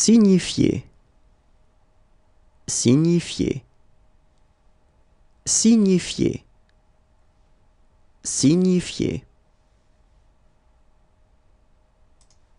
Signifier. Signifier. Signifier. Signifier.